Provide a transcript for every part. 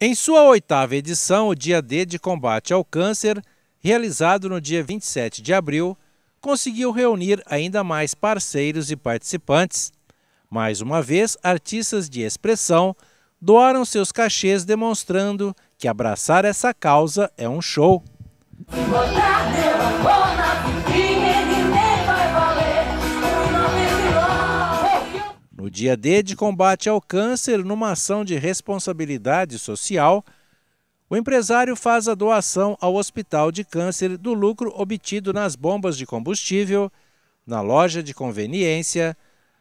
Em sua oitava edição, o Dia D de Combate ao Câncer, realizado no dia 27 de abril, conseguiu reunir ainda mais parceiros e participantes. Mais uma vez, artistas de expressão doaram seus cachês demonstrando que abraçar essa causa é um show. No dia D de combate ao câncer, numa ação de responsabilidade social, o empresário faz a doação ao Hospital de Câncer do lucro obtido nas bombas de combustível, na loja de conveniência,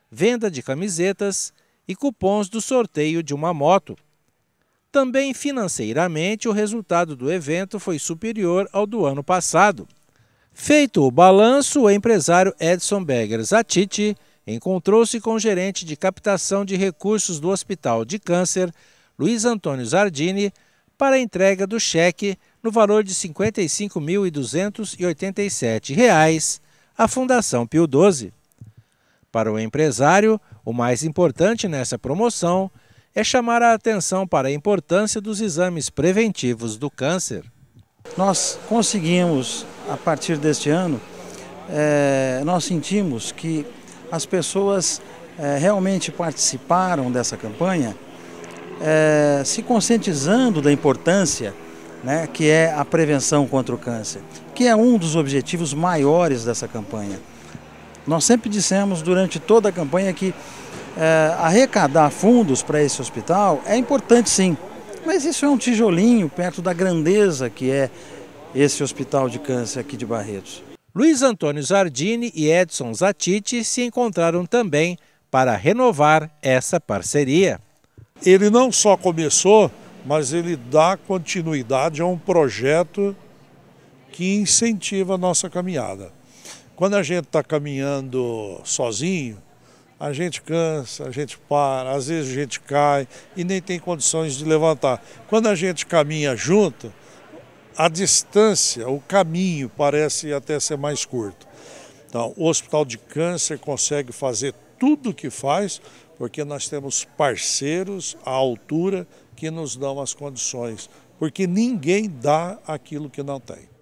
venda de camisetas e cupons do sorteio de uma moto. Também financeiramente, o resultado do evento foi superior ao do ano passado. Feito o balanço, o empresário Edson Beggers Atiti encontrou-se com o gerente de captação de recursos do Hospital de Câncer, Luiz Antônio Zardini, para a entrega do cheque no valor de R$ 55.287 à Fundação Pio XII. Para o empresário, o mais importante nessa promoção é chamar a atenção para a importância dos exames preventivos do câncer. Nós conseguimos, a partir deste ano, é, nós sentimos que as pessoas é, realmente participaram dessa campanha, é, se conscientizando da importância né, que é a prevenção contra o câncer, que é um dos objetivos maiores dessa campanha. Nós sempre dissemos durante toda a campanha que é, arrecadar fundos para esse hospital é importante sim, mas isso é um tijolinho perto da grandeza que é esse hospital de câncer aqui de Barretos. Luiz Antônio Zardini e Edson Zatiti se encontraram também para renovar essa parceria. Ele não só começou, mas ele dá continuidade a um projeto que incentiva a nossa caminhada. Quando a gente está caminhando sozinho, a gente cansa, a gente para, às vezes a gente cai e nem tem condições de levantar. Quando a gente caminha junto, a distância, o caminho parece até ser mais curto. Então, o Hospital de Câncer consegue fazer tudo o que faz, porque nós temos parceiros à altura que nos dão as condições, porque ninguém dá aquilo que não tem.